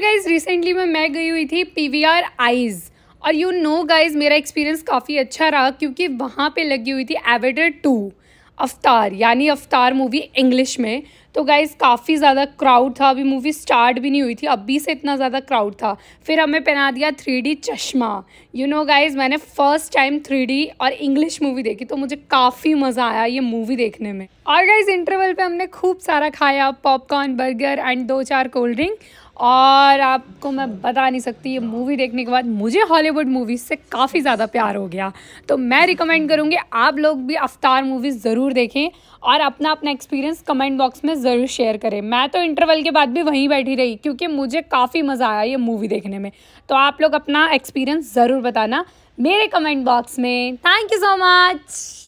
guys recently मैं मैं गई हुई थी पी वी आर आइज़ और यू नो गाइज मेरा एक्सपीरियंस काफ़ी अच्छा रहा क्योंकि वहाँ पे लगी हुई थी एवेटर टू अवतार यानी अवतार मूवी इंग्लिश में तो गाइज़ काफ़ी ज़्यादा क्राउड था अभी मूवी स्टार्ट भी नहीं हुई थी अभी से इतना ज़्यादा क्राउड था फिर हमें पहना दिया थ्री चश्मा यू नो गाइज़ मैंने फ़र्स्ट टाइम थ्री और इंग्लिश मूवी देखी तो मुझे काफ़ी मज़ा आया ये मूवी देखने में और गाइज़ इंटरवल पर हमने खूब सारा खाया पॉपकॉर्न बर्गर एंड दो चार कोल्ड ड्रिंक और आपको मैं बता नहीं सकती ये मूवी देखने के बाद मुझे हॉलीवुड मूवीज़ से काफ़ी ज़्यादा प्यार हो गया तो मैं रिकमेंड करूँगी आप लोग भी अवतार मूवीज़ ज़रूर देखें और अपना अपना एक्सपीरियंस कमेंट बॉक्स में ज़रूर शेयर करें मैं तो इंटरवल के बाद भी वहीं बैठी रही क्योंकि मुझे काफ़ी मज़ा आया ये मूवी देखने में तो आप लोग अपना एक्सपीरियंस ज़रूर बताना मेरे कमेंट बॉक्स में थैंक यू सो मच